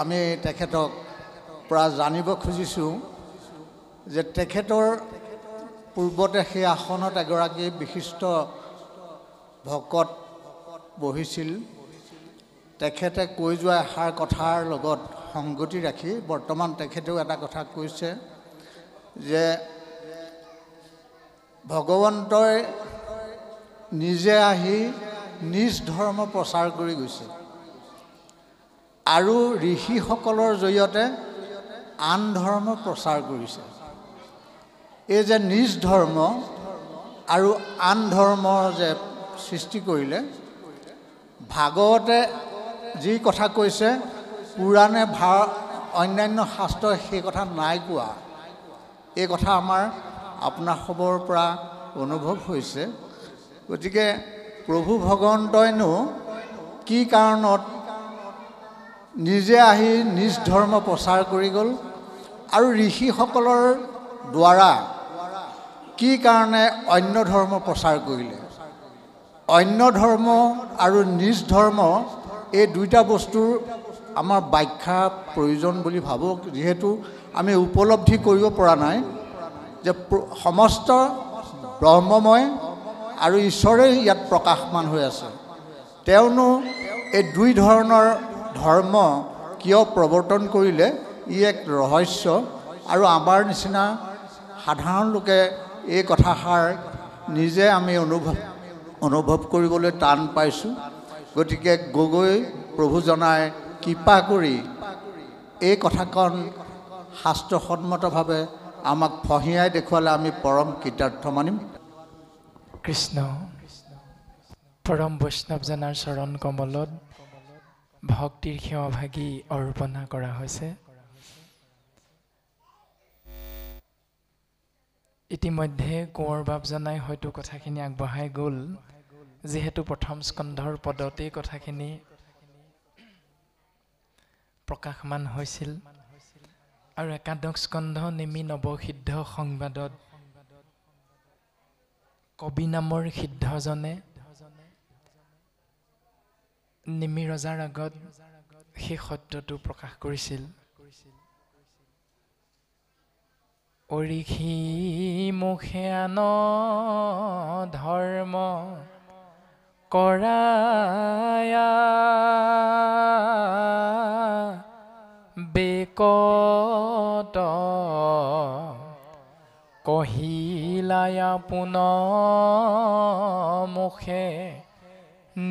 আমি তেখেতক পৰা জানিব খুজিছোঁ যে তেখেতৰ পূৰ্বতে সেই আসনত এগৰাকী বিশিষ্ট ভকত বহিছিল তেখেতে কৈ যোৱা এষাৰ কথাৰ লগত সংগতি ৰাখি বৰ্তমান তেখেতেও এটা কথা কৈছে যে ভগৱন্তই নিজে আহি নিজ ধৰ্ম প্ৰচাৰ কৰি গৈছে আৰু ঋষিসকলৰ জৰিয়তে আন ধৰ্ম প্ৰচাৰ কৰিছে এই যে নিজ ধৰ্ম আৰু আন ধৰ্ম যে সৃষ্টি কৰিলে ভাগৱতে যি কথা কৈছে পুৰাণে ভাৰ অন্যান্য শাস্ত্ৰই সেই কথা নাই কোৱা এই কথা আমাৰ আপোনাৰ সবৰ পৰা অনুভৱ হৈছে গতিকে প্ৰভু ভগৱন্তইনো কি কাৰণত নিজে আহি নিজ ধৰ্ম প্ৰচাৰ কৰি গ'ল আৰু ঋষিসকলৰ দ্বাৰা কি কাৰণে অন্য ধৰ্ম প্ৰচাৰ কৰিলে অন্য ধৰ্ম আৰু নিজ ধৰ্ম এই দুয়োটা বস্তুৰ আমাৰ ব্যাখ্যা প্ৰয়োজন বুলি ভাবোঁ যিহেতু আমি উপলব্ধি কৰিব পৰা নাই যে সমস্ত ব্ৰহ্মময় আৰু ঈশ্বৰেই ইয়াত প্ৰকাশমান হৈ আছে তেওঁনো এই দুই ধৰণৰ ধৰ্ম কিয় প্ৰৱৰ্তন কৰিলে ই এক ৰহস্য আৰু আমাৰ নিচিনা সাধাৰণ লোকে এই কথাষাৰ নিজে আমি অনুভৱ অনুভৱ কৰিবলৈ টান পাইছোঁ গতিকে গগৈ প্ৰভুজনাই কৃপা কৰি এই কথাখন শাস্ত্ৰসন্মতভাৱে আমাক ফঁহিয়াই দেখুৱালে আমি পৰম কৃতাৰ্থ মানিম কৃষ্ণ পৰম বৈষ্ণৱজনাৰ চৰণ কমলত ভক্তিৰ সেৱাভাগী অৰ্পণা কৰা হৈছে ইতিমধ্যে কোঁৱৰ বাপজনাই হয়তো কথাখিনি আগবঢ়াই গ'ল যিহেতু প্ৰথম স্কন্ধৰ পদতেই কথাখিনি প্ৰকাশমান হৈছিল আৰু একাদশ স্কন্ধ নিমি নৱসিদ্ধ সংবাদত কবি নামৰ সিদ্ধজনে নিমি ৰজাৰ আগত সেই সত্যটো প্ৰকাশ কৰিছিল অৰিষী মুখে আন ধৰ্ম কৰা বেক কহিলায়া পুন মুখে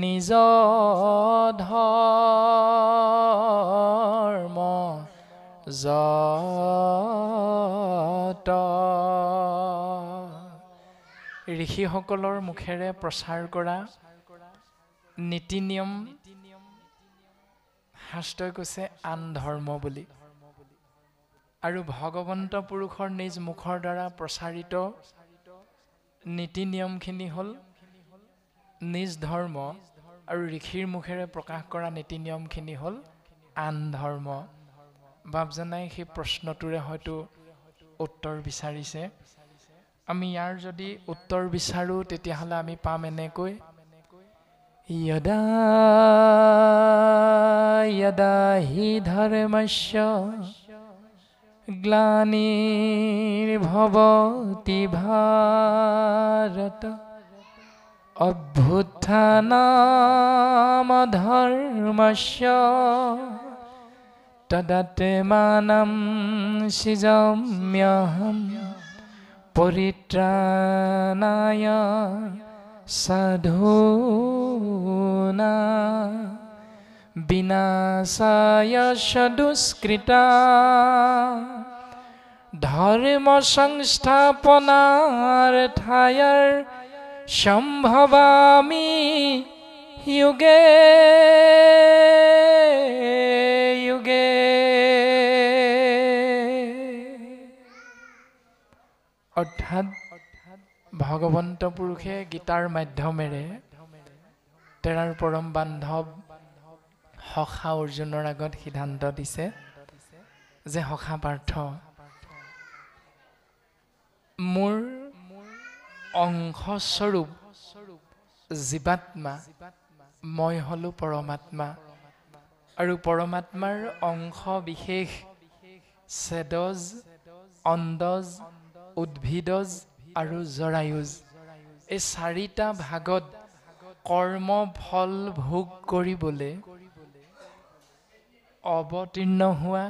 নিজ ধৰ্ম মুখেৰে প্ৰচাৰ কৰা নীতি নিয়ম শাস্ত্ৰই কৈছে আন ধৰ্ম বুলি আৰু ভগৱন্ত পুৰুষৰ নিজ মুখৰ দ্বাৰা প্ৰচাৰিত নীতি নিয়মখিনি হ'ল নিজ ধৰ্ম আৰু ঋষিৰ মুখেৰে প্ৰকাশ কৰা নীতি নিয়মখিনি হ'ল আন ধৰ্ম বাপজনাই সেই প্ৰশ্নটোৰে হয়তো উত্তৰ বিচাৰিছে আমি ইয়াৰ যদি উত্তৰ বিচাৰোঁ তেতিয়াহ'লে আমি পাম এনেকৈ য়দা য়দা হি ধৰ্মস্য ভাৰত অভ্যুত্থানামধর্মস্য তদতে মানম সৃজম্যহম পরিত্রাণায় সাধুনা বিনাশায় সদুষ্কৃতা ধর্ম সংস্থাপনার ঠায়ার সম্ভৱামি যুগে যুগে অৰ্থাৎ ভগৱন্ত পুৰুষে গীতাৰ মাধ্যমেৰে তেৰাৰ পৰম বান্ধৱ সখা অৰ্জুনৰ আগত সিদ্ধান্ত দিছে যে সখা পাৰ্থ মোৰ অংশস্বৰূপ জীৱাত্মা মই হ'লো পৰমাত্মা আৰু পৰমাত্মাৰ অংশ বিশেষ চেদজ অণ্ডজ উদ্ভিদজ আৰু জৰায়ুজ এই চাৰিটা ভাগত কৰ্ম ফল ভোগ কৰিবলৈ অৱতীৰ্ণ হোৱা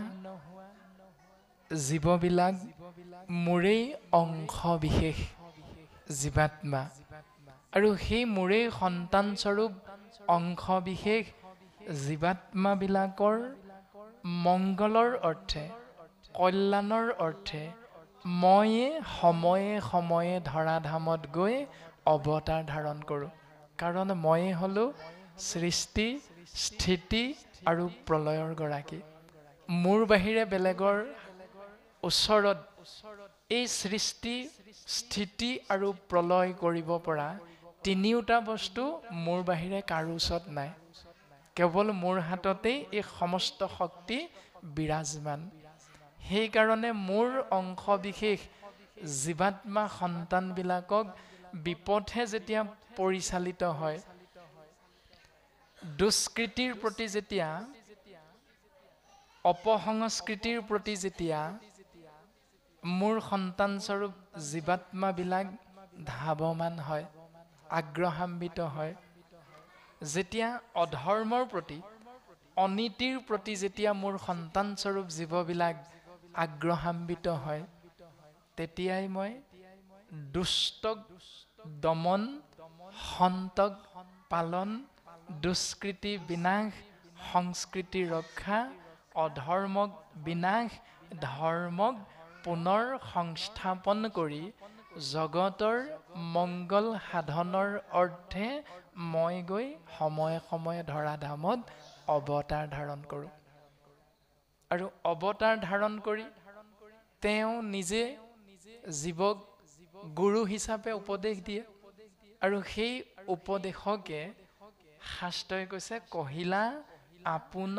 জীৱবিলাক মোৰেই অংশ বিশেষ জীৱাত্মা আৰু সেই মোৰেই সন্তানস্বৰূপ অংশ বিশেষ জীৱাত্মাবিলাকৰ মংগলৰ অৰ্থে কল্যাণৰ অৰ্থে ময়ে সময়ে সময়ে ধৰাধামত গৈ অৱতাৰ ধাৰণ কৰোঁ কাৰণ ময়ে হ'লোঁ সৃষ্টি স্থিতি আৰু প্ৰলয়ৰ গৰাকী মোৰ বাহিৰে বেলেগৰ ওচৰত এই সৃষ্টি স্থিতি আৰু প্ৰলয় কৰিব পৰা তিনিওটা বস্তু মোৰ বাহিৰে কাৰো ওচৰত নাই কেৱল মোৰ হাততেই এই সমস্ত শক্তি বিৰাজমান সেইকাৰণে মোৰ অংশ বিশেষ জীৱাত্মা সন্তানবিলাকক বিপথে যেতিয়া পৰিচালিত হয় দুষ্কৃতিৰ প্ৰতি যেতিয়া অপসংস্কৃতিৰ প্ৰতি যেতিয়া মোৰ সন্তানস্বৰূপ জীৱাত্মাবিলাক ধাৱমান হয় আগ্ৰহান্বিত হয় যেতিয়া অধৰ্মৰ প্ৰতি অনীতিৰ প্ৰতি যেতিয়া মোৰ সন্তানস্বৰূপ জীৱবিলাক আগ্ৰহান্বিত হয় তেতিয়াই মই দুষ্টক দমন সন্তক পালন দুষ্কৃতি বিনাশ সংস্কৃতি ৰক্ষা অধৰ্মক বিনাশ ধৰ্মক পুনৰ সংস্থাপন কৰি জগতৰ মংগল সাধনৰ অৰ্থে মই গৈ সময়ে সময়ে ধৰা ধামত অৱতাৰ ধাৰণ কৰোঁ আৰু অৱতাৰ ধাৰণ কৰি তেওঁ নিজে জীৱক গুৰু হিচাপে উপদেশ দিয়ে আৰু সেই উপদেশকে শাস্ত্ৰই কৈছে কহিলা আপোন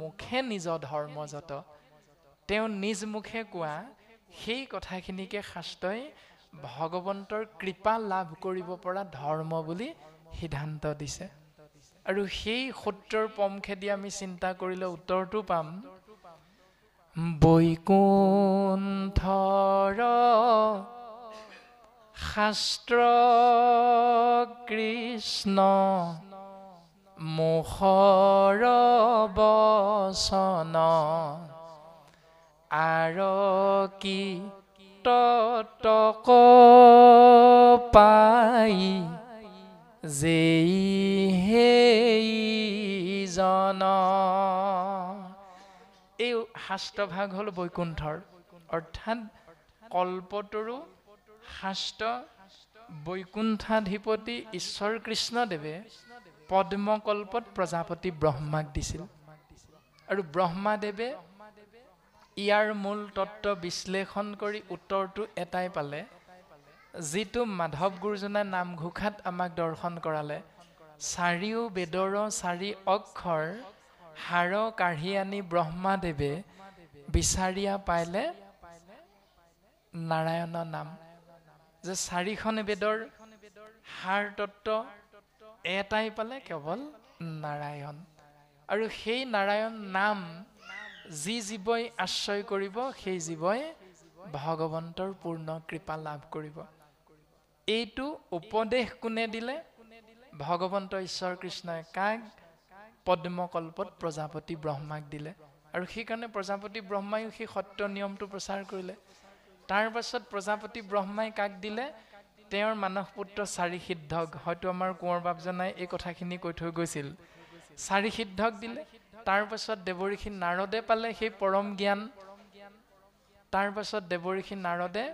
মুখে নিজ ধৰ্মজত তেওঁ নিজ মুখে কোৱা সেই কথাখিনিকে শাস্ত্ৰই ভগৱন্তৰ কৃপা লাভ কৰিব পৰা ধৰ্ম বুলি সিদ্ধান্ত দিছে আৰু সেই সূত্ৰৰ পম খেদি আমি চিন্তা কৰিলে উত্তৰটো পাম বৈকুণ্ঠ শাস্ত্ৰ কৃষ্ণ মোহৰ বচন আৰকি তক পাই যে জন এই শাস্ত্ৰভাগ হ'ল বৈকুণ্ঠৰ অৰ্থাৎ কল্পটোৰো শাস্ত্ৰ বৈকুণ্ঠাধিপতি ঈশ্বৰ কৃষ্ণদেৱে পদ্মকল্পত প্ৰজাপতি ব্ৰহ্মাক দিছিল আৰু ব্ৰহ্মাদেৱে ইয়াৰ মূল তত্ত্ব বিশ্লেষণ কৰি উত্তৰটো এটাই পালে যিটো মাধৱ গুৰুজনাই নামঘোষাত আমাক দৰ্শন কৰালে চাৰিও বেদৰ চাৰি অক্ষৰ হাৰ কাঢ়ি আনি ব্ৰহ্মাদেৱে বিচাৰিয়া পাইলে নাৰায়ণৰ নাম যে চাৰিখন বেদৰ হাৰ তত্ত্ব এটাই পালে কেৱল নাৰায়ণ আৰু সেই নাৰায়ণ নাম যি জীৱই আশ্ৰয় কৰিব সেই জীৱই ভগৱন্তৰ পূৰ্ণ কৃপা লাভ কৰিব এইটো উপদেশ কোনে দিলে ভগৱন্ত ঈশ্বৰ কৃষ্ণই কাক পদ্মকল্পত প্ৰজাপতি ব্ৰহ্মাক দিলে আৰু সেইকাৰণে প্ৰজাপতি ব্ৰহ্মাইও সেই সত্য নিয়মটো প্ৰচাৰ কৰিলে তাৰপাছত প্ৰজাপতি ব্ৰহ্মাই কাক দিলে তেওঁৰ মানস পুত্ৰ চাৰি সিদ্ধক হয়তো আমাৰ কোঁৱৰ বাপজনাই এই কথাখিনি কৈ থৈ গৈছিল চাৰি সিদ্ধক দিলে তাৰ তাৰপাছত দেৱৰীষি নাৰদে পালে সেই পৰম জ্ঞান তাৰ তাৰপাছত দেৱৰীষি নাৰদে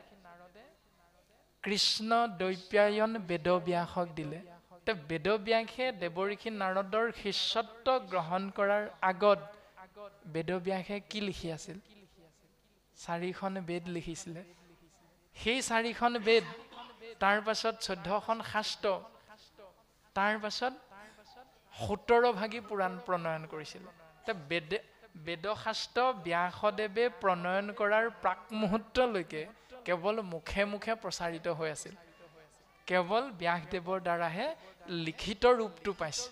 কৃষ্ণ দৈপ্যায়ন বেদব্যাসক দিলে বেদব্যাসে দেৱৰীষি নাৰদৰ শিষ্যত্ব গ্ৰহণ কৰাৰ আগত বেদব্যাসে কি লিখি আছিল চাৰিখন বেদ লিখিছিলে সেই চাৰিখন বেদ তাৰ পাছত চৈধ্যখন শাস্ত্ৰ তাৰ পাছত সোতৰ ভাগি পুৰাণ প্ৰণয়ন কৰিছিল বেদ বেদশাস্ত্ৰ ব্যাসদেৱে প্ৰণয়ন কৰাৰ প্ৰাক মুহূৰ্তলৈকে কেৱল মুখে মুখে প্ৰচাৰিত হৈ আছিল কেৱল ব্যাসদেৱৰ দ্বাৰাহে লিখিত ৰূপটো পাইছে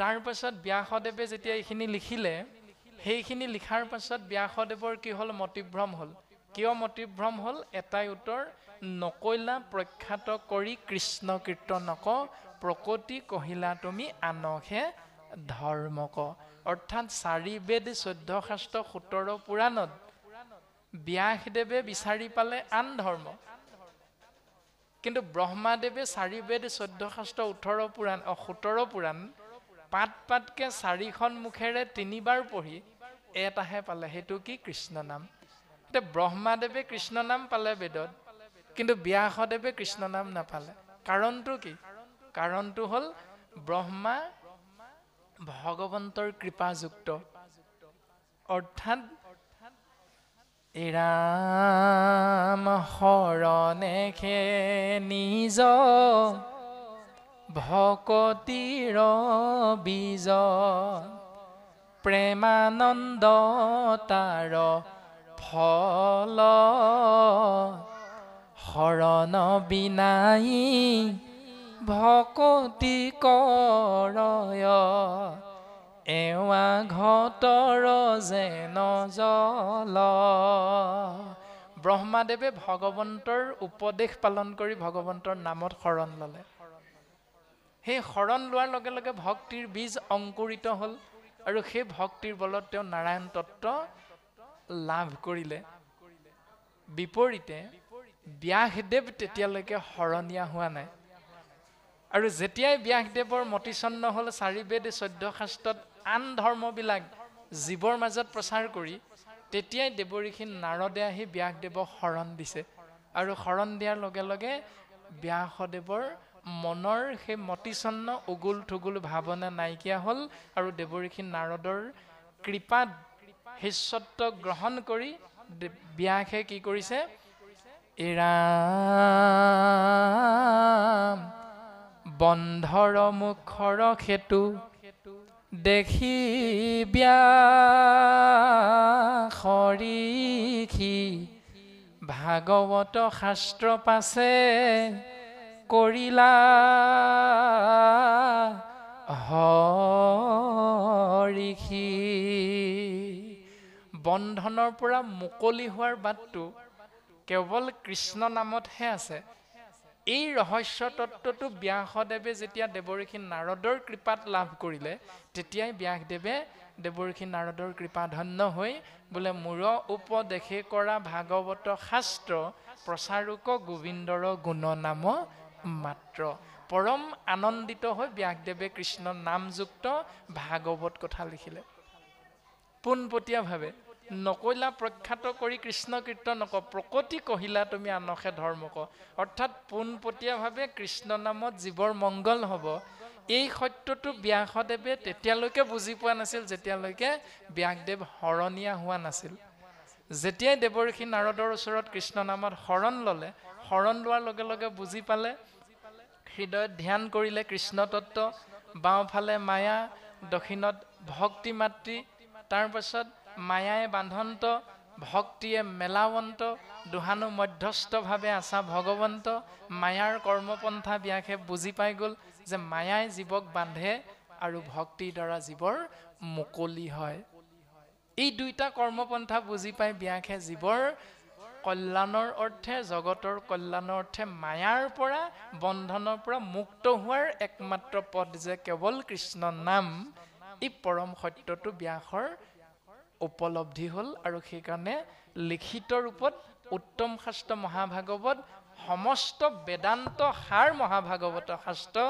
তাৰপাছত ব্যাসদেৱে যেতিয়া এইখিনি লিখিলে সেইখিনি লিখাৰ পাছত ব্যাসদেৱৰ কি হ'ল মতিভ্ৰম হ'ল কিয় মতিভ্ৰম হ'ল এটাই উত্তৰ নকৈলা প্ৰখ্যাত কৰি কৃষ্ণ কীৰ্তন নক প্ৰকৃতি কহিলা তুমি আনকহে ধৰ্মক অৰ্থাৎ চাৰি বেদ চৈধ্য শাস্ত্ৰ সোতৰ পুৰাণত ব্যাসদেৱে বিচাৰি পালে আন ধৰ্ম কিন্তু ব্ৰহ্মাদেৱে চাৰিবেদ চৈধ্য শাস্ত্ৰ ওঠৰ পুৰাণ অ সোতৰ পুৰাণ পাত পাতকে চাৰিখন মুখেৰে তিনিবাৰ পঢ়ি এটাহে পালে সেইটো কি কৃষ্ণ নাম এতিয়া ব্ৰহ্মাদেৱে কৃষ্ণ নাম পালে বেদত কিন্তু ব্যাসদেৱে কৃষ্ণ নাম নাপালে কাৰণটো কি কাৰণটো হ'ল ব্ৰহ্মা ভগৱন্তৰ কৃপাযুক্ত অৰ্থাৎ ৰাম শৰণে খে নিজ ভকতিৰ বীজ প্ৰেমানন্দ তাৰ ফল শৰণ বিনায়ী ভকতি কৰয় এৱা ঘটৰ যেন জল ব্ৰহ্মাদেৱে ভগৱন্তৰ উপদেশ পালন কৰি ভগৱন্তৰ নামত শৰণ ল'লে সেই শৰণ লোৱাৰ লগে লগে ভক্তিৰ বীজ অংকুৰিত হ'ল আৰু সেই ভক্তিৰ বলত তেওঁ নাৰায়ণ তত্ত্ব লাভ কৰিলে বিপৰীতে ব্যাসদেৱ তেতিয়ালৈকে শৰণীয়া হোৱা নাই আৰু যেতিয়াই ব্যাসদেৱৰ মতিচন্ন হ'ল চাৰিবেদ চৈধ্য শাস্ত্ৰত আন ধৰ্মবিলাক জীৱৰ মাজত প্ৰচাৰ কৰি তেতিয়াই দেৱঋষি নাৰদে আহি ব্যাসদেৱক শৰণ দিছে আৰু শৰণ দিয়াৰ লগে লগে ব্যাসদেৱৰ মনৰ সেই মতিচন্ন উগুল ঠুগুল ভাৱনা নাইকিয়া হ'ল আৰু দেৱঋষি নাৰদৰ কৃপাত শিষ্যত্ব গ্ৰহণ কৰি ব্যাসে কি কৰিছে এৰা বন্ধৰ মুখৰ সেতু দেখি ব্যাসৰিখি ভাগৱত শাস্ত্ৰ পাছে কৰিলা হৰিষি বন্ধনৰ পৰা মুকলি হোৱাৰ বাটটো কেৱল কৃষ্ণ নামতহে আছে এই ৰহস্য তত্বটো ব্যাসদেৱে যেতিয়া দেৱৰীক্ষী নাৰদৰ কৃপাত লাভ কৰিলে তেতিয়াই ব্যাসদেৱে দেৱৰীক্ষী নাৰদৰ কৃপাধন্য হৈ বোলে মূৰ উপদেশে কৰা ভাগৱত শাস্ত্ৰ প্ৰচাৰুক গোবিন্দৰ গুণ নাম মাত্ৰ পৰম আনন্দিত হৈ ব্যাসদেৱে কৃষ্ণ নামযুক্ত ভাগৱত কথা লিখিলে পোনপটীয়াভাৱে নকলা প্ৰখ্যাত কৰি কৃষ্ণ কীৰ্তন ক প্ৰকতি কহিলা তুমি আনসে ধৰ্ম ক অৰ্থাৎ পোনপটীয়াভাৱে কৃষ্ণ নামত জীৱৰ মংগল হ'ব এই সত্যটো ব্যাসদেৱে তেতিয়ালৈকে বুজি পোৱা নাছিল যেতিয়ালৈকে ব্যাসদেৱ শৰণীয়া হোৱা নাছিল যেতিয়াই দেৱৰ্ষি নাৰদৰ ওচৰত কৃষ্ণ নামত শৰণ ল'লে শৰণ লোৱাৰ লগে লগে বুজি পালে হৃদয়ত ধ্যান কৰিলে কৃষ্ণতত্ত্ব বাওঁফালে মায়া দক্ষিণত ভক্তি মাতৃ তাৰপাছত মায়াই বান্ধন্ত ভক্তিয়ে মেলাৱন্ত দুহানু মধ্যস্থভাৱে আছা ভগৱন্ত মায়াৰ কৰ্মপন্থা ব্যাসে বুজি পাই গ'ল যে মায়াই জীৱক বান্ধে আৰু ভক্তিৰ দ্বাৰা জীৱৰ মুকলি হয় এই দুইটা কৰ্মপন্থা বুজি পাই ব্যাসে জীৱৰ কল্যাণৰ অৰ্থে জগতৰ কল্যাণৰ অৰ্থে মায়াৰ পৰা বন্ধনৰ পৰা মুক্ত হোৱাৰ একমাত্ৰ পথ যে কেৱল কৃষ্ণ নাম ই পৰম সত্যটো ব্যাসৰ উপলব্ধি হ'ল আৰু সেইকাৰণে লিখিত ৰূপত উত্তম শাস্ত্ৰ মহাভাগৱত সমস্ত বেদান্ত সাৰ মহাভাগৱত শাস্ত্ৰ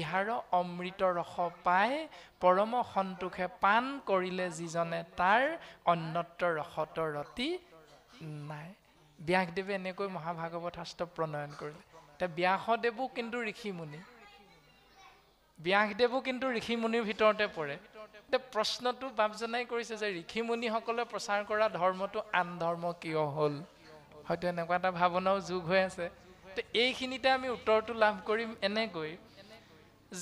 ইহাৰ অমৃত ৰস পাই পৰম সন্তোষে পাণ কৰিলে যিজনে তাৰ অন্যত্ৰ ৰসত ৰতি নাই ব্যাসদেৱে এনেকৈ মহাভাগৱত শাস্ত্ৰ প্ৰণয়ন কৰিলে এতিয়া ব্যাসদেৱো কিন্তু ঋষিমুনি ব্যাসদেৱো কিন্তু ঋষিমুনিৰ ভিতৰতে পৰে এতিয়া প্ৰশ্নটো বাপজনাই কৰিছে যে ঋষিমুনিসকলে প্ৰচাৰ কৰা ধৰ্মটো আন ধৰ্ম কিয় হ'ল হয়তো এনেকুৱা এটা ভাৱনাও যোগ হৈ আছে তো এইখিনিতে আমি উত্তৰটো লাভ কৰিম এনেকৈ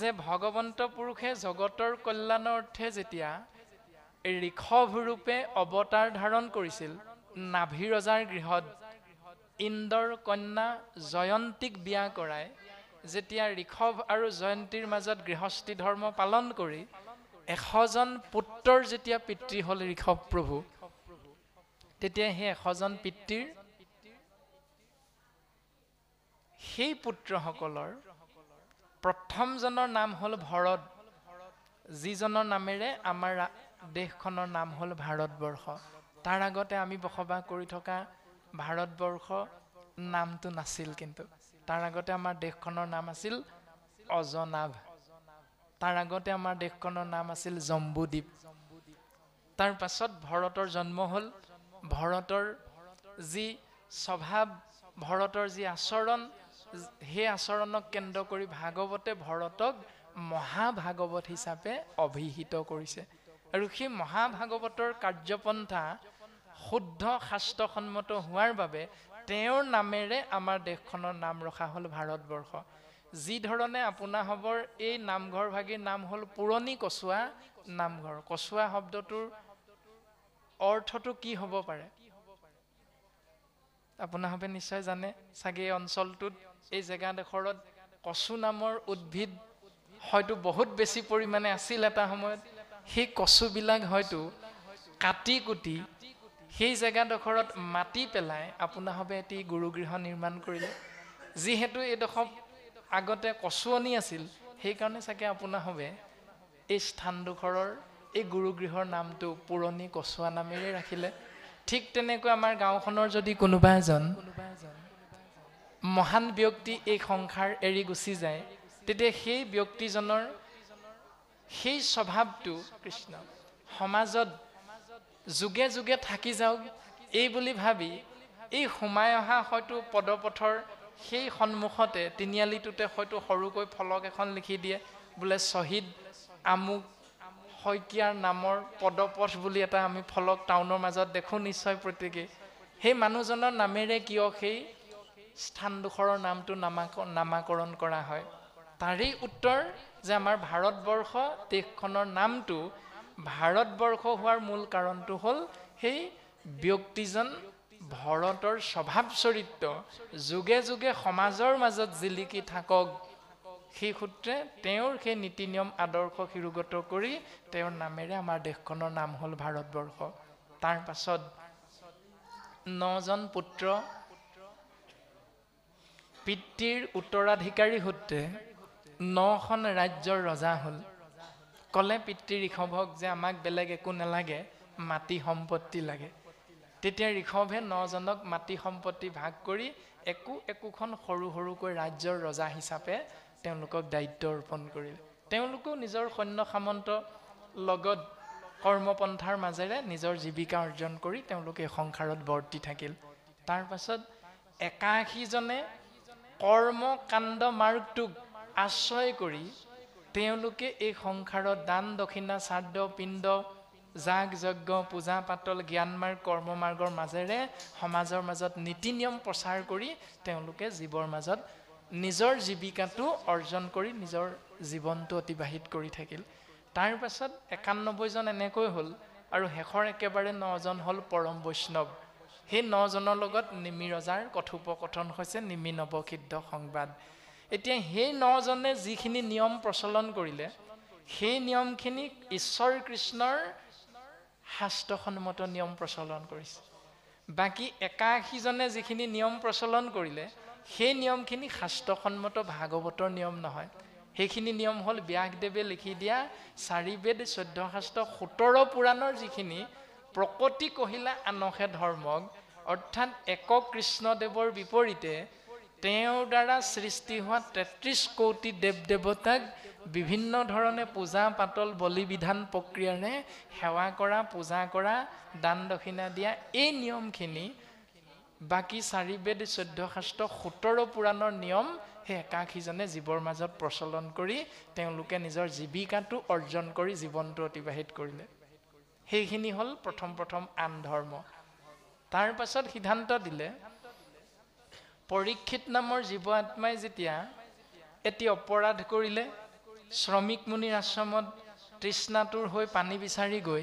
যে ভগৱন্ত পুৰুষে জগতৰ কল্যাণৰ্থে যেতিয়া ঋষভ ৰূপে অৱতাৰ ধাৰণ কৰিছিল নাভি ৰজাৰ গৃহত ইন্দৰ কন্যা জয়ন্তীক বিয়া কৰাই যেতিয়া ঋষভ আৰু জয়ন্তীৰ মাজত গৃহস্থী ধৰ্ম পালন কৰি এশজন পুত্ৰৰ যেতিয়া পিতৃ হ'ল ঋষভ প্ৰভু তেতিয়া সেই এশজন পিতৃৰ সেই পুত্ৰসকলৰ প্ৰথমজনৰ নাম হ'ল ভৰত যিজনৰ নামেৰে আমাৰ দেশখনৰ নাম হ'ল ভাৰতবৰ্ষ তাৰ আগতে আমি বসবাস কৰি থকা ভাৰতবৰ্ষ নামটো নাছিল কিন্তু তাৰ আগতে আমাৰ দেশখনৰ নাম আছিল অজনাভ তাৰ আগতে আমাৰ দেশখনৰ নাম আছিল জম্বুদ্বীপ তাৰ পাছত ভৰতৰ জন্ম হ'ল ভৰতৰ যি স্বভাৱ ভৰতৰ যি আচৰণ সেই আচৰণক কেন্দ্ৰ কৰি ভাগৱতে ভৰতক মহাভাগৱত হিচাপে অভিহিত কৰিছে আৰু সেই মহাভাগৱতৰ কাৰ্যপন্থা শুদ্ধ শাস্ত্ৰসন্মত হোৱাৰ বাবে তেওঁৰ নামেৰে আমাৰ দেশখনৰ নাম ৰখা হ'ল ভাৰতবৰ্ষ যি ধৰণে যিধৰণে হবৰ এই নামঘৰ ভাগিৰ নাম হ'ল পুৰণি কচুৱা নামঘৰ কচুৱা শব্দটোৰ অৰ্থটো কি হ'ব পাৰে আপোনাসবে নিশ্চয় জানে চাগে এই অঞ্চলটোত এই জেগাডোখৰত কচু নামৰ উদ্ভিদ হয়তো বহুত বেছি পৰিমাণে আছিল এটা সময়ত সেই কচুবিলাক হয়তো কাটি কুটি সেই জেগাডোখৰত মাটি পেলাই আপোনাসবে এটি গুৰুগৃহ নিৰ্মাণ কৰিলে যিহেতু এইডোখৰ আগতে কচুৱনি আছিল সেইকাৰণে চাগে আপোনাৰ আপোনাৰভাৱে এই স্থানডোখৰৰ এই গুৰুগৃহৰ নামটো পুৰণি কচুৱা নামেৰে ৰাখিলে ঠিক তেনেকৈ আমাৰ গাঁওখনৰ যদি কোনোবা এজন কোনোবা এজন মহান ব্যক্তি এই সংসাৰ এৰি গুচি যায় তেতিয়া সেই ব্যক্তিজনৰ সেই স্বভাৱটো কৃষ্ণ সমাজত যোগে যোগে থাকি যাওক এই বুলি ভাবি এই সোমাই অহা হয়তো পদপথৰ সেই সন্মুখতে তিনিআলিটোতে হয়তো সৰুকৈ ফলক এখন লিখি দিয়ে বোলে শ্বহীদ আমুক শইকীয়াৰ নামৰ পদপথ বুলি এটা আমি ফলক টাউনৰ মাজত দেখোঁ নিশ্চয় প্ৰত্যেকেই সেই মানুহজনৰ নামেৰে কিয় সেই স্থানডোখৰৰ নামটো নামাক নামাকৰণ কৰা হয় তাৰেই উত্তৰ যে আমাৰ ভাৰতবৰ্ষ দেশখনৰ নামটো ভাৰতবৰ্ষ হোৱাৰ মূল কাৰণটো হ'ল সেই ব্যক্তিজন ভৰতৰ স্বভাৱ চৰিত্ৰ যোগে যোগে সমাজৰ মাজত জিলিকি থাকক সেই সূত্ৰে তেওঁৰ সেই নীতি নিয়ম আদৰ্শ শিৰোগত কৰি তেওঁৰ নামেৰে আমাৰ দেশখনৰ নাম হ'ল ভাৰতবৰ্ষ তাৰ পাছত নজন পুত্ৰ পিতৃৰ উত্তৰাধিকাৰী সূত্ৰে নখন ৰাজ্যৰ ৰজা হ'ল ক'লে পিতৃ ঋষভক যে আমাক বেলেগ একো নালাগে মাটি সম্পত্তি লাগে তেতিয়া ঋষভে নজনক মাটি সম্পত্তি ভাগ কৰি একো একোখন সৰু সৰুকৈ ৰাজ্যৰ ৰজা হিচাপে তেওঁলোকক দায়িত্ব অৰ্পণ কৰিলে তেওঁলোকেও নিজৰ সৈন্য সামন্ত লগত কৰ্মপন্থাৰ মাজেৰে নিজৰ জীৱিকা অৰ্জন কৰি তেওঁলোকে সংসাৰত বৰ্তি থাকিল তাৰপাছত একাশীজনে কৰ্মকাণ্ড মাৰ্গটোক আশ্ৰয় কৰি তেওঁলোকে এই সংসাৰত দান দক্ষিণা শ্ৰাদ্ধ পিণ্ড যাগ যজ্ঞ পূজা পাতল জ্ঞান মাৰ্গ কৰ্ম মাৰ্গৰ মাজেৰে সমাজৰ মাজত নীতি নিয়ম প্ৰচাৰ কৰি তেওঁলোকে জীৱৰ মাজত নিজৰ জীৱিকাটো অৰ্জন কৰি নিজৰ জীৱনটো অতিবাহিত কৰি থাকিল তাৰপাছত একান্নব্বৈজন এনেকৈ হ'ল আৰু শেষৰ একেবাৰে নজন হ'ল পৰম বৈষ্ণৱ সেই নজনৰ লগত নিমি ৰজাৰ কথোপকথন হৈছে নিমি নৱসিদ্ধ সংবাদ এতিয়া সেই নজনে যিখিনি নিয়ম প্ৰচলন কৰিলে সেই নিয়মখিনিক ঈশ্বৰ কৃষ্ণৰ শাস্ত্ৰসন্মত নিয়ম প্ৰচলন কৰিছে বাকী একাশীজনে যিখিনি নিয়ম প্ৰচলন কৰিলে সেই নিয়মখিনি শাস্ত্ৰসন্মত ভাগৱতৰ নিয়ম নহয় সেইখিনি নিয়ম হ'ল ব্যাসদেৱে লিখি দিয়া চাৰিবেদ চৈধ্য শাস্ত্ৰ সোতৰ পুৰাণৰ যিখিনি প্ৰকতি কহিলা আনসে ধৰ্মক অৰ্থাৎ এক কৃষ্ণদেৱৰ বিপৰীতে তেওঁৰ দ্বাৰা সৃষ্টি হোৱা তেত্ৰিছ কোটি দেৱ দেৱতাক বিভিন্ন ধৰণে পূজা পাতল বলি বিধান প্ৰক্ৰিয়াৰে সেৱা কৰা পূজা কৰা দান দক্ষিণা দিয়া এই নিয়মখিনি বাকী চাৰিবেদ চৈধ্য শাস্ত্ৰ সোতৰ পুৰাণৰ নিয়ম সেই একাশীজনে জীৱৰ মাজত প্ৰচলন কৰি তেওঁলোকে নিজৰ জীৱিকাটো অৰ্জন কৰি জীৱনটো অতিবাহিত কৰিলে সেইখিনি হ'ল প্ৰথম প্ৰথম আন ধৰ্ম তাৰপাছত সিদ্ধান্ত দিলে পৰীক্ষিত নামৰ জীৱ আত্মাই যেতিয়া এটি অপৰাধ কৰিলে শ্ৰমিক মুনিৰ আশ্ৰমত তৃষ্ণাটোৰ হৈ পানী বিচাৰি গৈ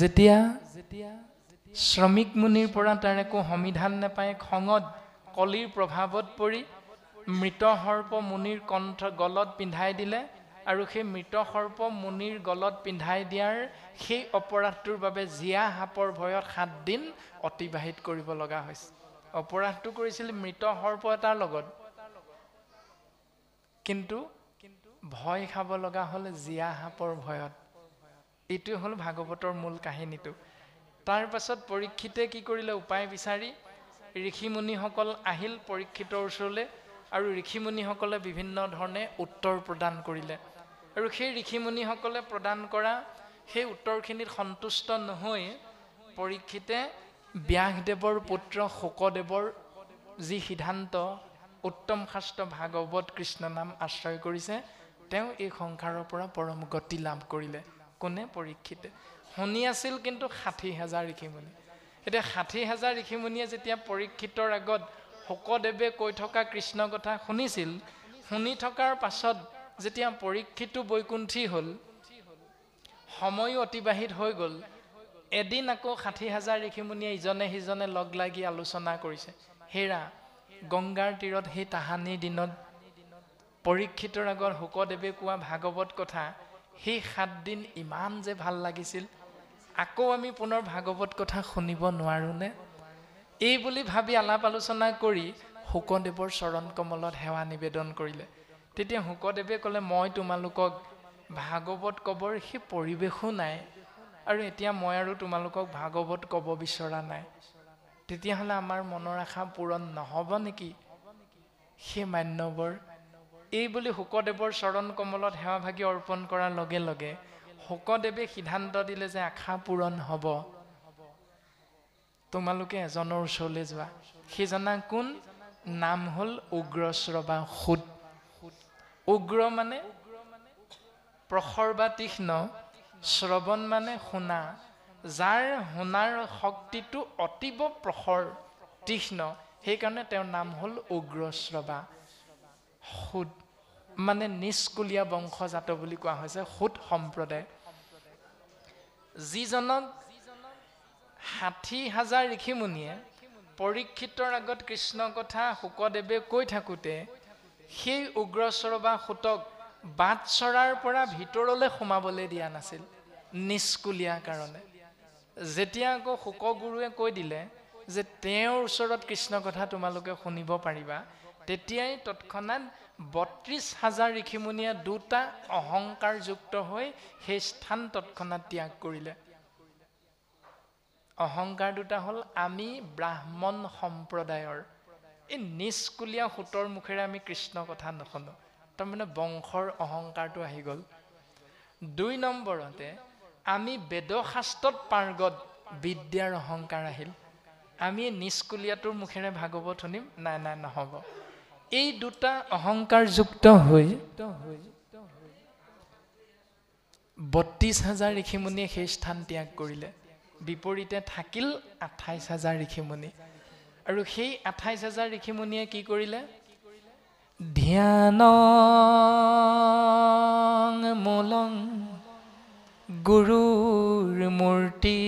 যেতিয়া যেতিয়া শ্ৰমিক মুনিৰ পৰা তাৰ একো সমিধান নাপায় খঙত কলিৰ প্ৰভাৱত পৰি মৃত সৰ্প মুনিৰ কণ্ঠ গলত পিন্ধাই দিলে আৰু সেই মৃত সৰ্প মুনিৰ গলত পিন্ধাই দিয়াৰ সেই অপৰাধটোৰ বাবে জীয়া সাপৰ ভয়ত সাতদিন অতিবাহিত কৰিব লগা হৈছে অপৰাধটো কৰিছিল মৃত সৰ্প এটাৰ লগত কিন্তু ভয় খাব লগা হ'ল জীয়া সাপৰ ভয়ত এইটো হ'ল ভাগৱতৰ মূল কাহিনীটো তাৰপাছত পৰীক্ষিতে কি কৰিলে উপায় বিচাৰি ঋষিমুনিসকল আহিল পৰীক্ষিতৰ ওচৰলৈ আৰু ঋষিমুনিসকলে বিভিন্ন ধৰণে উত্তৰ প্ৰদান কৰিলে আৰু সেই ঋষিমুনিসকলে প্ৰদান কৰা সেই উত্তৰখিনিত সন্তুষ্ট নহৈ পৰীক্ষিতে ব্যাসদেৱৰ পুত্ৰ শোকদেৱৰ যি সিদ্ধান্ত উত্তম শাস্ত্ৰ ভাগৱত কৃষ্ণ নাম আশ্ৰয় কৰিছে তেওঁ এই সংসাৰৰ পৰা পৰম গতি লাভ কৰিলে কোনে পৰীক্ষিতে শুনি আছিল কিন্তু ষাঠি হাজাৰ ঋষিমুনি এতিয়া ষাঠি হাজাৰ ঋষিমুনিয়ে যেতিয়া পৰীক্ষিতৰ আগত শোকদেৱে কৈ থকা কৃষ্ণ কথা শুনিছিল শুনি থকাৰ পাছত যেতিয়া পৰীক্ষিতো বৈকুণ্ঠী হ'ল সময়ো অতিবাহিত হৈ গ'ল এদিন আকৌ ষাঠি হাজাৰ ঋষিমুনিয়ে ইজনে সিজনে লগ লাগি আলোচনা কৰিছে হেৰা গংগাৰ তীৰত সেই তাহানিৰ দিনত পৰীক্ষিতৰ আগত শুকদেৱে কোৱা ভাগৱত কথা সেই সাতদিন ইমান যে ভাল লাগিছিল আকৌ আমি পুনৰ ভাগৱত কথা শুনিব নোৱাৰোঁনে বুলি ভাবি আলাপ আলোচনা কৰি শুকদেৱৰ চৰণ কমলত সেৱা নিবেদন কৰিলে তেতিয়া শুকদেৱে ক'লে মই তোমালোকক ভাগৱত ক'বৰ সেই পৰিৱেশো নাই আৰু এতিয়া মই আৰু তোমালোকক ভাগৱত ক'ব বিচৰা নাই তেতিয়াহ'লে আমাৰ মনৰ আশা পূৰণ নহ'ব নেকি সেই মান্যবৰ এই বুলি শুকদেৱৰ চৰণ কমলত সেৱাভাগী অৰ্পণ কৰাৰ লগে লগে শুকদেৱে সিদ্ধান্ত দিলে যে আশা পূৰণ হ'ব তোমালোকে এজনৰ ওচৰলৈ যোৱা সেইজনা কোন নাম হ'ল উগ্ৰ শ্ৰবা সোত উগ্ৰ মানে প্ৰখৰ বা তীক্ষ্ণ শ্ৰৱণ মানে শুনা যাৰ শুনাৰ শক্তিটো অতীৱ প্ৰখৰ তীক্ষ্ণ সেইকাৰণে তেওঁৰ নাম হ'ল উগ্ৰ শ্ৰবা সুদ মানে নিষ্কুলীয়া বংশজাত বুলি কোৱা হৈছে সুদ সম্প্ৰদায় যিজনক ষাঠি হাজাৰ ঋষিমুনিয়ে পৰীক্ষিতৰ আগত কৃষ্ণ কথা শুকদেৱে কৈ থাকোঁতে সেই উগ্ৰস্বৰ বা সুতক বাট চৰাৰ পৰা ভিতৰলৈ সোমাবলৈ দিয়া নাছিল নিষ্কুলীয়া কাৰণে যেতিয়া আকৌ শুকগুৰুৱে কৈ দিলে যে তেওঁৰ ওচৰত কৃষ্ণ কথা তোমালোকে শুনিব পাৰিবা তেতিয়াই তৎক্ষণাত বত্ৰিছ হাজাৰ ঋষিমুনিয়ে দুটা অহংকাৰযুক্ত হৈ সেই স্থান তৎক্ষণাত ত্যাগ কৰিলে অহংকাৰ দুটা হ'ল আমি ব্ৰাহ্মণ সম্প্ৰদায়ৰ এই নিষ্কুলীয়া সোঁতৰ মুখেৰে আমি কৃষ্ণ কথা নুশুনো তাৰমানে বংশৰ অহংকাৰটো আহি গ'ল দুই নম্বৰতে আমি বেদশাস্ত্ৰত পাৰ্গত বিদ্যাৰ অহংকাৰ আহিল আমি নিষ্কুলীয়াটোৰ মুখেৰে ভাগৱত শুনিম নাই নাই নহ'ব এই দুটা অহংকাৰযুক্ত হৈ বত্ৰিছ হাজাৰ ঋষিমুনিয়ে সেই স্থান ত্যাগ কৰিলে বিপৰীতে থাকিল আঠাইছ হাজাৰ ঋষিমুনি আৰু সেই আঠাইছ হাজাৰ ঋষিমুনিয়ে কি কৰিলে ধ্যান মলং গুৰুৰ মূৰ্তি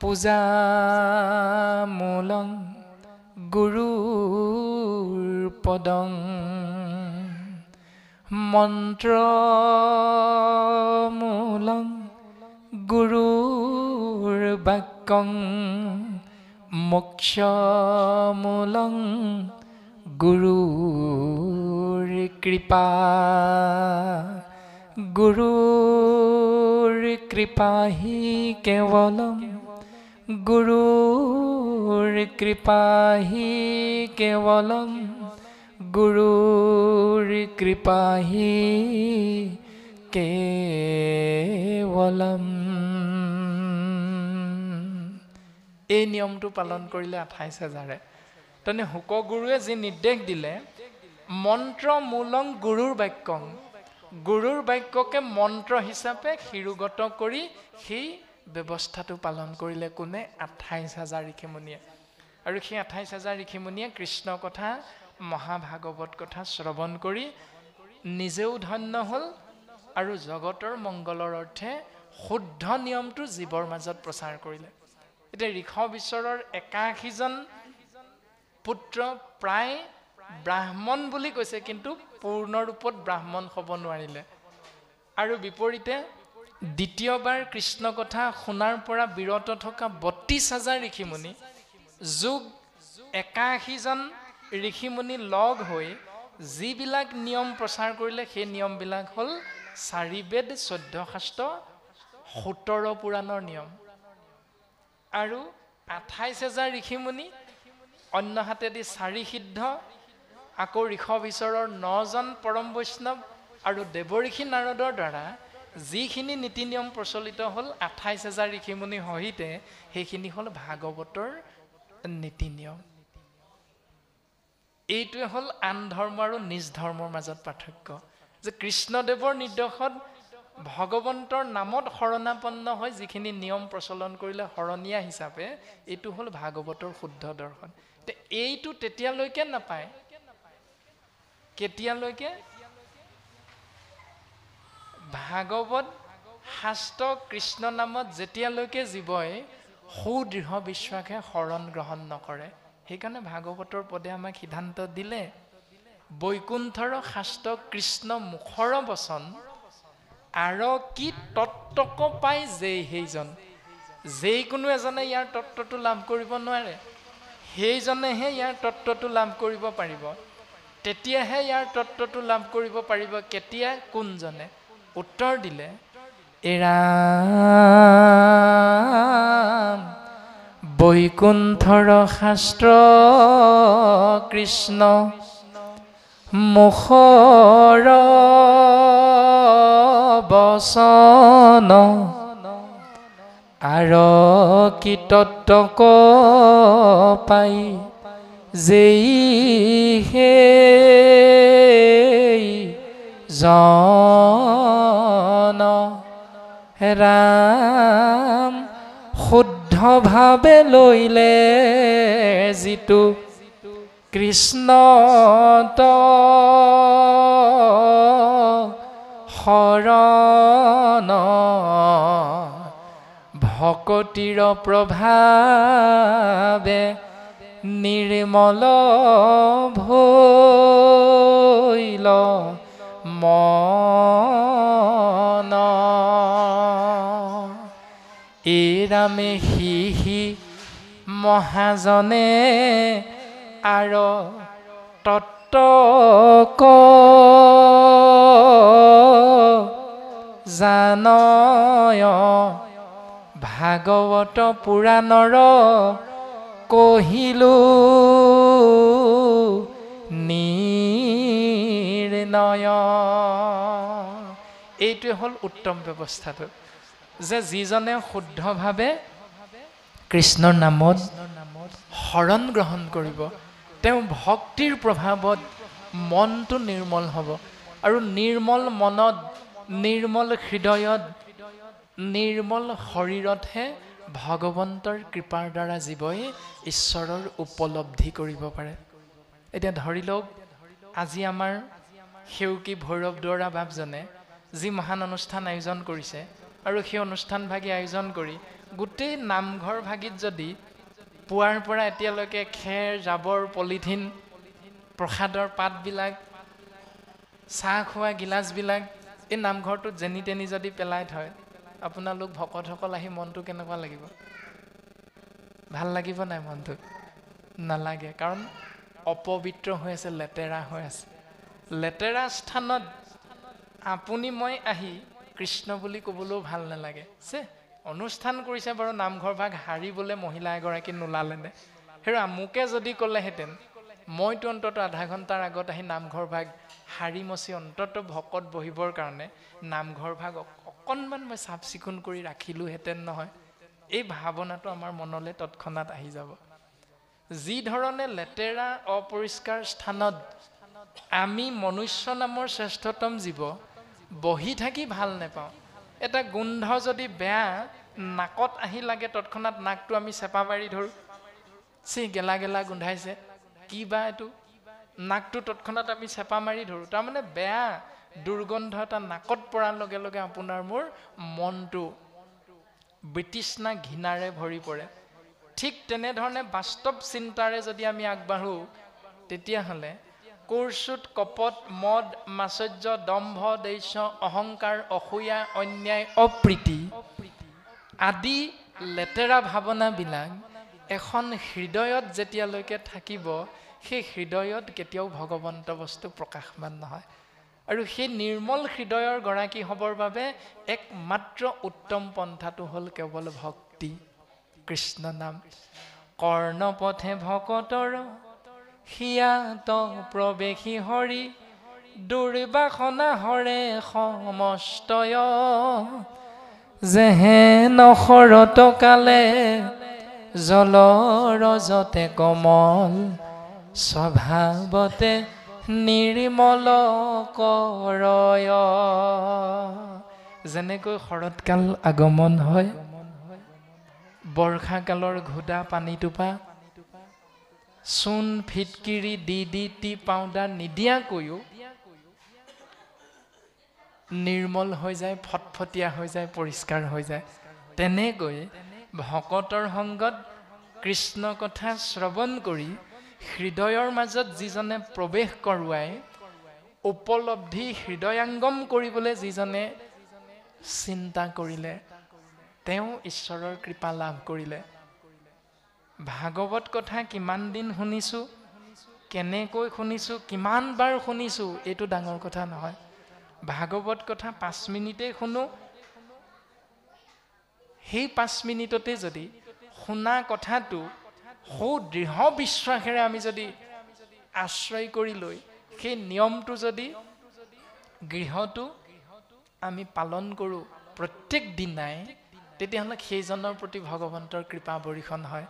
পূজা মলং গুৰুপদং মন্ত্ৰমূলং গুৰুৰ্বাক্যং মোক্ষমূলং গুৰুৰ কৃপা গুৰুৰ কৃপা হি কেৱলম গুৰুৰ কৃপাহী কেৱলম গুৰুৰ কৃপাহী কেৱলম এই নিয়মটো পালন কৰিলে আঠাইছ হাজাৰে তেনে শোক গুৰুৱে যি নিৰ্দেশ দিলে মন্ত্ৰমূলং গুৰুৰ বাক্যং গুৰুৰ বাক্যকে মন্ত্ৰ হিচাপে শিৰোগত কৰি সেই ব্যৱস্থাটো পালন কৰিলে কোনে আঠাইছ হাজাৰ ঋষিমুনিয়ে আৰু সেই আঠাইছ হাজাৰ ঋষিমুনিয়ে কৃষ্ণ কথা মহাভাগৱত কথা শ্ৰৱণ কৰি নিজেও ধন্য হ'ল আৰু জগতৰ মংগলৰ অৰ্থে শুদ্ধ নিয়মটো জীৱৰ মাজত প্ৰচাৰ কৰিলে এতিয়া ঋষবীশ্বৰৰ একাশীজন পুত্ৰ প্ৰায় ব্ৰাহ্মণ বুলি কৈছে কিন্তু পূৰ্ণ ৰূপত ব্ৰাহ্মণ হ'ব নোৱাৰিলে আৰু বিপৰীতে দ্বিতীয়বাৰ কৃষ্ণ কথা শুনাৰ পৰা বিৰত থকা বত্ৰিছ হাজাৰ ঋষিমুনি যোগ একাশীজন ঋষিমুনি লগ হৈ যিবিলাক নিয়ম প্ৰচাৰ কৰিলে সেই নিয়মবিলাক হ'ল চাৰিবেদ চৈধ্য শাস্ত্ৰ সোতৰ পুৰাণৰ নিয়ম আৰু আঠাইছ হেজাৰ ঋষিমুনি অন্যহাতেদি চাৰি সিদ্ধ আকৌ ঋষভ ঈশ্বৰৰ নজন পৰম বৈষ্ণৱ আৰু দেৱঋষি নাৰদৰ দ্বাৰা যিখিনি নীতি নিয়ম প্ৰচলিত হ'ল আঠাইছ হেজাৰ ঋষিমুনি সহিতে সেইখিনি হ'ল ভাগৱতৰ নীতি নিয়ম এইটোৱে হ'ল আন ধৰ্ম আৰু নিজ ধৰ্মৰ মাজত পাৰ্থক্য যে কৃষ্ণদেৱৰ নিৰ্দেশত ভগৱন্তৰ নামত শৰণাপন্ন হৈ যিখিনি নিয়ম প্ৰচলন কৰিলে শৰণীয়া হিচাপে এইটো হ'ল ভাগৱতৰ শুদ্ধ দৰ্শন এইটো তেতিয়ালৈকে নাপায় কেতিয়ালৈকে ভাগৱত শাস্ত্ৰ কৃষ্ণ নামত যেতিয়ালৈকে জীৱই সুদৃঢ় বিশ্বাসে শৰণ গ্ৰহণ নকৰে সেইকাৰণে ভাগৱতৰ পদে আমাক সিদ্ধান্ত দিলে বৈকুণ্ঠৰ শাস্ত্ৰ কৃষ্ণ মুখৰ বচন আৰু কি তত্বক পায় যে সেইজন কোনো এজনে ইয়াৰ তত্বটো লাভ কৰিব নোৱাৰে সেইজনেহে ইয়াৰ তত্বটো লাভ কৰিব পাৰিব তেতিয়াহে ইয়াৰ তত্বটো লাভ কৰিব পাৰিব কেতিয়া কোনজনে উত্তৰ দিলে এৰা বৈকুণ্ঠৰ শাস্ত্ৰ কৃষ্ণ মুখৰ বচন আৰু কি তত্ত ক পাই যেইহে জন জন ৰাম শুদ্ধভাৱে লৈলে যিটো কৃষ্ণ তৰণ ভকতিৰ প্ৰভাৱে নিৰ্মল ভৈল মন আমি সি সি মহাজনে আৰু তত্ত জানয় ভাগৱত পুৰাণৰ কহিলো নিৰ্ণয় এইটোৱে হ'ল উত্তম ব্যৱস্থাটো যে যিজনে শুদ্ধভাৱে কৃষ্ণৰ নামত শৰণ গ্ৰহণ কৰিব তেওঁ ভক্তিৰ প্ৰভাৱত মনটো নিৰ্মল হ'ব আৰু নিৰ্মল মনত নিৰ্মল হৃদয়ত নিৰ্মল শৰীৰতহে ভগৱন্তৰ কৃপাৰ দ্বাৰা জীৱই ঈশ্বৰৰ উপলব্ধি কৰিব পাৰে এতিয়া ধৰি লওক আজি আমাৰ সেউকী ভৈৰৱ ভৈৰৱদৌৰা বাপজনে যি মহান অনুষ্ঠান আয়োজন কৰিছে আৰু সেই অনুষ্ঠান ভাগি আয়োজন কৰি গোটেই নামঘৰ ভাগিত যদি পুৱাৰ পৰা এতিয়ালৈকে খেৰ জাবৰ পলিথিন প্ৰসাদৰ পাতবিলাক চাহ খোৱা গিলাচবিলাক এই নামঘৰটো যেনি তেনি যদি পেলাই থয় আপোনালোক ভকতসকল আহি মনটো কেনেকুৱা লাগিব ভাল লাগিব নাই মনটো নালাগে কাৰণ অপবিত্ৰ হৈ আছে লেতেৰা হৈ আছে লেতেৰা স্থানত আপুনি মই আহি কৃষ্ণ বুলি ক'বলৈও ভাল নালাগে চে অনুষ্ঠান কৰিছে বাৰু নামঘৰ ভাগ হাৰিবলৈ মহিলা এগৰাকী নোলালে নে হেৰা মোকে যদি ক'লেহেঁতেন মইতো অন্ততঃ আধা ঘণ্টাৰ আগত আহি নামঘৰ ভাগ হাৰি মচি অন্ততঃ ভকত বহিবৰ কাৰণে নামঘৰ ভাগ অকণমান মই চাফ চিকুণ কৰি ৰাখিলোঁহেঁতেন নহয় এই ভাৱনাটো আমাৰ মনলৈ তৎক্ষণাত আহি যাব যি ধৰণে লেতেৰা অপৰিষ্কাৰ স্থানত আমি মনুষ্য নামৰ শ্ৰেষ্ঠতম জীৱ বহি থাকি ভাল নেপাওঁ এটা গোন্ধ যদি বেয়া নাকত আহি লাগে তৎক্ষণাত নাকটো আমি চেপা মাৰি ধৰোঁ চি গেলা গেলা গোন্ধাইছে কি বা এইটো নাকটো তৎক্ষণাত আমি চেপা মাৰি ধৰোঁ তাৰমানে বেয়া দুৰ্গন্ধ এটা নাকত পৰাৰ লগে লগে আপোনাৰ মোৰ মনটো বৃটিছনা ঘৃণাৰে ভৰি পৰে ঠিক তেনেধৰণে বাস্তৱ চিন্তাৰে যদি আমি আগবাঢ়োঁ তেতিয়াহ'লে কুৰচুত কপট মদ মাচৰ্য দম্ভ দৈশ্য অহংকাৰ অসূয়া অন্যায় অপ্ৰীতি আদি লেতেৰা ভাৱনাবিলাক এখন হৃদয়ত যেতিয়ালৈকে থাকিব সেই হৃদয়ত কেতিয়াও ভগৱন্ত বস্তু প্ৰকাশমান নহয় আৰু সেই নিৰ্মল হৃদয়ৰ গৰাকী হ'বৰ বাবে একমাত্ৰ উত্তম পন্থাটো হ'ল কেৱল ভক্তি কৃষ্ণ নাম কৰ্ণপথে ভকতৰ সিয়াত প্ৰৱেশী হৰি দুৰ্বাসনা হৰে সমষ্টয় যেহে নশৰত কালে জলৰজতে কমল স্বভাৱতে নিৰ্মল কৰয় যেনেকৈ শৰৎকাল আগমন হয় বৰ্ষাকালৰ ঘোদা পানীটোপা চূণ ফিটকিৰি দি দি টি পাউদাৰ নিদিয়াকৈও নিৰ্মল হৈ যায় ফটফটীয়া হৈ যায় পৰিষ্কাৰ হৈ যায় তেনেকৈ ভকতৰ সংগত কৃষ্ণ কথা শ্ৰৱণ কৰি হৃদয়ৰ মাজত যিজনে প্ৰৱেশ কৰোৱাই উপলব্ধি হৃদয়াংগম কৰিবলৈ যিজনে চিন্তা কৰিলে তেওঁ ঈশ্বৰৰ কৃপা লাভ কৰিলে ভাগৱত কথা কিমান দিন শুনিছোঁ কেনেকৈ শুনিছোঁ কিমান বাৰ শুনিছোঁ এইটো ডাঙৰ কথা নহয় ভাগৱত কথা পাঁচ মিনিটেই শুনো সেই পাঁচ মিনিটতে যদি শুনা কথাটো সুদৃঢ় বিশ্বাসেৰে আমি যদি আশ্ৰয় কৰি লৈ সেই নিয়মটো যদি গৃহটো আমি পালন কৰোঁ প্ৰত্যেক দিনাই তেতিয়াহ'লে সেইজনৰ প্ৰতি ভগৱন্তৰ কৃপা বৰিষণ হয়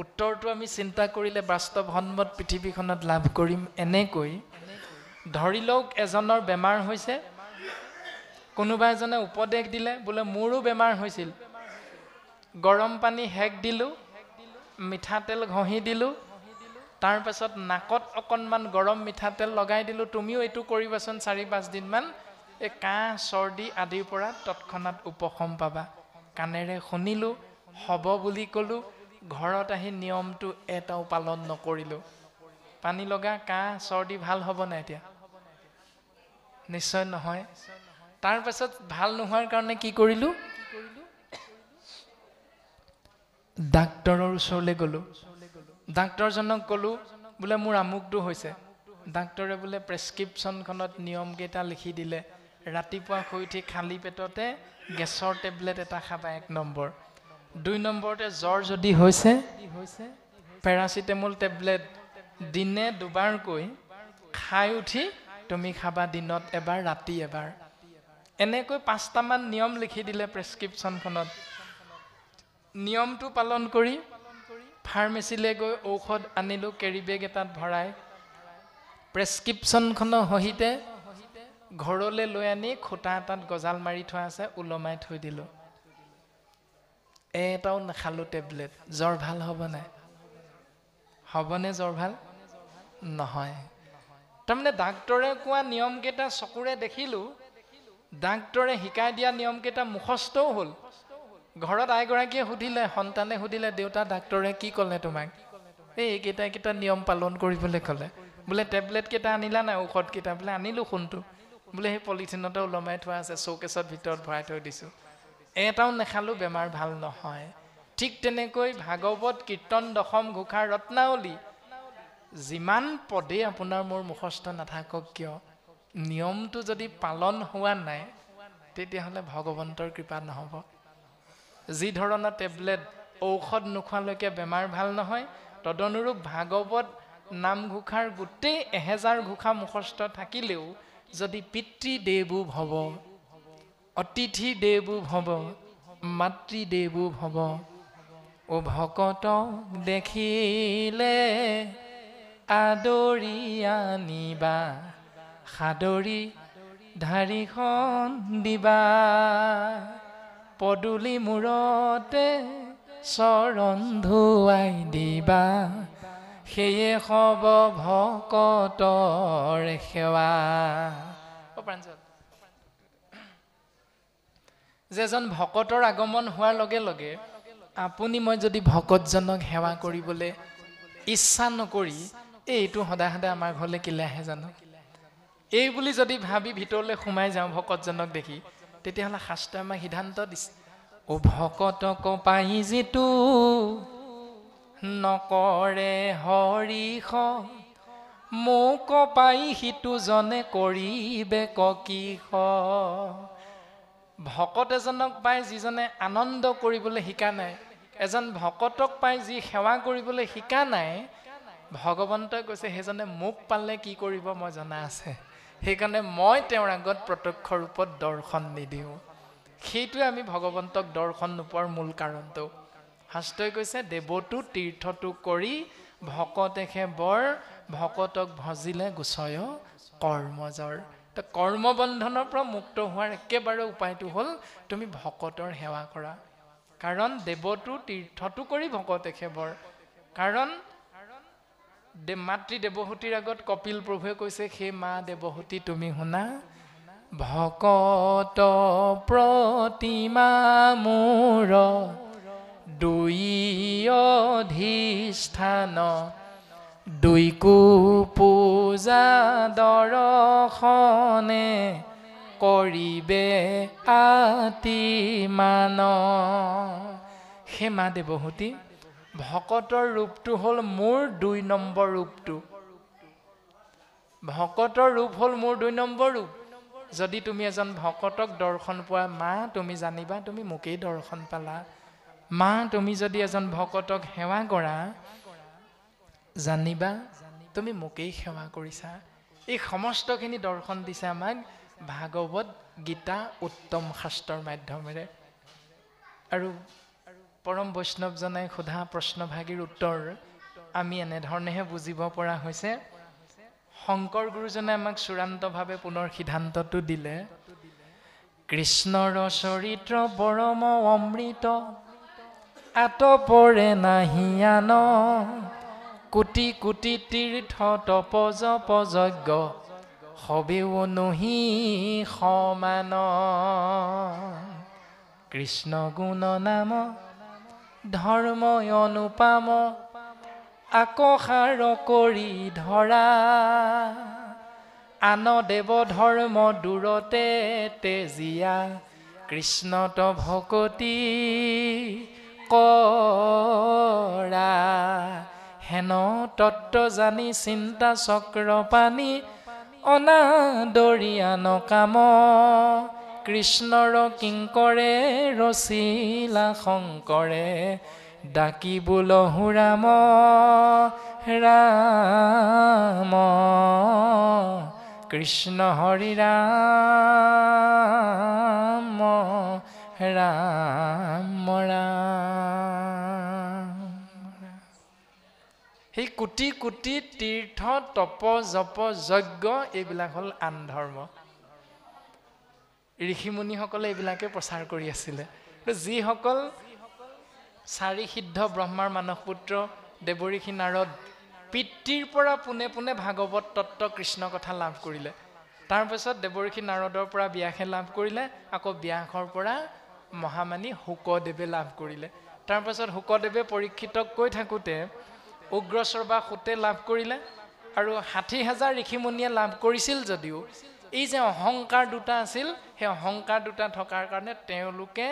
উত্তৰটো আমি চিন্তা কৰিলে বাস্তৱসন্মত পৃথিৱীখনত লাভ কৰিম এনেকৈ ধৰি লওক এজনৰ বেমাৰ হৈছে কোনোবা এজনে উপদেশ দিলে বোলে মোৰো বেমাৰ হৈছিল গৰম পানী সেক দিলোঁ মিঠাতেল ঘঁহি দিলোঁ তাৰপাছত নাকত অকণমান গৰম মিঠাতেল লগাই দিলোঁ তুমিও এইটো কৰিবাচোন চাৰি পাঁচদিনমান এই কাঁহ চৰ্দি আদিৰ পৰা তৎক্ষণাত উপশম পাবা কাণেৰে শুনিলোঁ হ'ব বুলি ক'লোঁ ঘৰত আহি নিয়মটো এটাও পালন নকৰিলোঁ পানী লগা কাহ চৰ্দি ভাল হ'ব নাই এতিয়া নিশ্চয় নহয় তাৰপাছত ভাল নোহোৱাৰ কাৰণে কি কৰিলোঁ ডাক্তৰৰ ওচৰলৈ গ'লোঁ ডাক্তৰজনক ক'লোঁ বোলে মোৰ আমুকটো হৈছে ডাক্তৰে বোলে প্ৰেছক্ৰিপশ্যনখনত নিয়মকেইটা লিখি দিলে ৰাতিপুৱা শুই উঠি খালী পেটতে গেছৰ টেবলেট এটা খাবা এক নম্বৰ দুই নম্বৰতে জ্বৰ যদি হৈছে পেৰাচিটেমল টেবলেট দিনে দুবাৰকৈ খাই উঠি তুমি খাবা দিনত এবাৰ ৰাতি এবাৰ এনেকৈ পাঁচটামান নিয়ম লিখি দিলে প্ৰেছক্ৰিপশ্যনখনত নিয়মটো পালন কৰি ফাৰ্মেচীলৈ গৈ ঔষধ আনিলোঁ কেৰি বেগ এটাত ভৰাই প্ৰেছক্ৰিপশ্যনখনৰ সহিতে ঘৰলৈ লৈ আনি খুটা এটাত গজাল মাৰি থোৱা আছে ওলমাই থৈ দিলোঁ এটাও নাখালোঁ টেবলেট জ্বৰ ভাল হ'বনে হ'বনে জ্বৰ ভাল নহয় তাৰমানে ডাক্তৰে কোৱা নিয়মকেইটা চকুৰে দেখিলোঁ ডাক্তৰে শিকাই দিয়া নিয়মকেইটা মুখস্থও হ'ল ঘৰত আইগৰাকীয়ে সুধিলে সন্তানে সুধিলে দেউতা ডাক্তৰে কি ক'লে তোমাক এই এইকেইটাকেইটা নিয়ম পালন কৰিবলৈ ক'লে বোলে টেবলেট কেইটা আনিলা নাই ঔষধকেইটা বোলে আনিলোঁ সোণটো বোলে সেই পলিথিনতে ওলমাই থোৱা আছে চৌকেছত ভিতৰত ভৰাই থৈ দিছোঁ এটাও নেখালেও বেমাৰ ভাল নহয় ঠিক তেনেকৈ ভাগৱত কীৰ্তন দশম ঘোষাৰ ৰত্নাৱলী যিমান পদেই আপোনাৰ মোৰ মুখস্থ নাথাকক কিয় নিয়মটো যদি পালন হোৱা নাই তেতিয়াহ'লে ভগৱন্তৰ কৃপা নহ'ব যি ধৰণৰ টেবলেট ঔষধ নোখোৱালৈকে বেমাৰ ভাল নহয় তদনুৰূপ ভাগৱত নামঘোষাৰ গোটেই এহেজাৰ ঘোষা মুখস্থ থাকিলেও যদি পিতৃ দেৱো ভৱ অতিথিদেৱো ভৱ মাতৃদেৱো ভৱ ও ভকত দেখিলে আদৰি আনিবা সাদৰি ঢাৰিখন দিবা পদূলি মূৰতে চৰণ ধুৱাই দিবা সেয়ে হ'ব ভকতৰ সেৱা যে এজন ভকতৰ আগমন হোৱাৰ লগে লগে আপুনি মই যদি ভকতজনক সেৱা কৰিবলৈ ইচ্ছা নকৰি এইটো সদায় সদায় আমাৰ ঘৰলৈ কিলে আহে জানো এই বুলি যদি ভাবি ভিতৰলৈ সোমাই যাওঁ ভকতজনক দেখি তেতিয়াহ'লে শাস্ত্ৰই আমাক সিদ্ধান্ত দিছে অ ভকতক পাই যিটো নকৰে হৰিষ মোক পাই সিটোজনে কৰিবে ককিষ ভকত এজনক পাই যিজনে আনন্দ কৰিবলৈ শিকা নাই এজন ভকতক পাই যি সেৱা কৰিবলৈ শিকা নাই ভগৱন্তই কৈছে সেইজনে মোক পালে কি কৰিব মই জনা আছে সেইকাৰণে মই তেওঁৰ আগত প্ৰত্যক্ষ ৰূপত দৰ্শন নিদিওঁ সেইটোৱে আমি ভগৱন্তক দৰ্শন নোপোৱাৰ মূল কাৰণটো শাস্ত্ৰই কৈছে দেৱতো তীৰ্থটো কৰি ভকতেহে বৰ ভকতক ভজিলে গোচৰ কৰ্মজৰ তো কৰ্মবন্ধনৰ পৰা মুক্ত হোৱাৰ একেবাৰে উপায়টো হ'ল তুমি ভকতৰ সেৱা কৰা কাৰণ দেৱটো তীৰ্থটো কৰি ভকতে সেৱৰ কাৰণ মাতৃ দেৱহূতিৰ আগত কপিল প্ৰভুৱে কৈছে সেই মা দেৱহূতি তুমি শুনা ভকত প্ৰতিমা মোৰ দুই অধিষ্ঠান দুই দুইকো পূজা দৰখনে কৰিবে আতি মান হেমা দেৱহতি ভকতৰ ৰূপটো হ'ল মোৰ দুই নম্বৰ ৰূপটো ভকতৰ ৰূপ হ'ল মোৰ দুই নম্বৰ ৰূপ যদি তুমি এজন ভকতক দৰ্শন পোৱা মা তুমি জানিবা তুমি মোকেই দৰ্শন পালা মা তুমি যদি এজন ভকতক সেৱা কৰা জানিবা তুমি মোকেই সেৱা কৰিছা এই সমস্তখিনি দৰ্শন দিছে আমাক ভাগৱত গীতা উত্তম শাস্ত্ৰৰ মাধ্যমেৰে আৰু পৰম বৈষ্ণৱজনাই সোধা প্ৰশ্নভাগীৰ উত্তৰ আমি এনেধৰণেহে বুজিব পৰা হৈছে শংকৰ গুৰুজনে আমাক চূড়ান্তভাৱে পুনৰ সিদ্ধান্তটো দিলে কৃষ্ণৰ চৰিত্ৰ পৰম অমৃত আঁতৰে নাহিয়ান কোটি কোটি তীৰ্থ তপজ পযজ্ঞ সবেও নহি সমান কৃষ্ণ গুণ নাম ধৰ্ম অনুপাম আকষাৰ কৰি ধৰা আন দেৱ ধৰ্ম দূৰতে তেজীয়া কৃষ্ণত ভকতি কৰা হেন তত্ত্ব জানি চিন্তা চক্ৰ পানী অনা দৰিয়া নকাম কৃষ্ণৰ কিংকৰে ৰচিলা শংকৰে ডাকিবুল সুৰাম ৰাম কৃষ্ণ হৰি ৰাম কোটি কোটি তীৰ্থ তপ জপ যজ্ঞ এইবিলাক হ'ল আন ধৰ্ম ঋষিমুনিসকলে এইবিলাকে প্ৰচাৰ কৰি আছিলে যিসকল চাৰি সিদ্ধ ব্ৰহ্মাৰ মানস পুত্ৰ দেৱৰীষি নাৰদ পিতৃৰ পৰা পোনে পোনে ভাগৱত তত্ত্ব কৃষ্ণ কথা লাভ কৰিলে তাৰপিছত দেৱৰীষি নাৰদৰ পৰা ব্যাসে লাভ কৰিলে আকৌ ব্যাসৰ পৰা মহামানী শুকদেৱে লাভ কৰিলে তাৰপাছত শুকদেৱে পৰীক্ষিতক কৈ থাকোঁতে উগ্ৰস্বৰবা সোঁতে লাভ কৰিলে আৰু ষাঠি হাজাৰ ঋষিমুনিয়ে লাভ কৰিছিল যদিও এই যে অহংকাৰ দুটা আছিল সেই অহংকাৰ দুটা থকাৰ কাৰণে তেওঁলোকে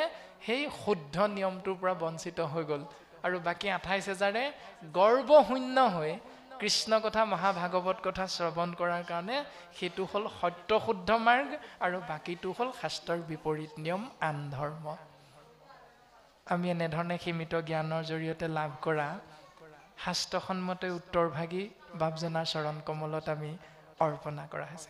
সেই শুদ্ধ নিয়মটোৰ পৰা বঞ্চিত হৈ গ'ল আৰু বাকী আঠাইছ হেজাৰে শূন্য হৈ কৃষ্ণ কথা মহাভাগৱত কথা শ্ৰৱণ কৰাৰ কাৰণে সেইটো হ'ল সত্য শুদ্ধ মাৰ্গ আৰু বাকীটো হ'ল শাস্ত্ৰৰ বিপৰীত নিয়ম আন ধৰ্ম আমি এনেধৰণে সীমিত জ্ঞানৰ জৰিয়তে লাভ কৰা শাস্ত্ৰসন্মতে উত্তৰভাগী বাপজনাৰ চৰণ কমলত আমি অৰ্পণা কৰা হৈছে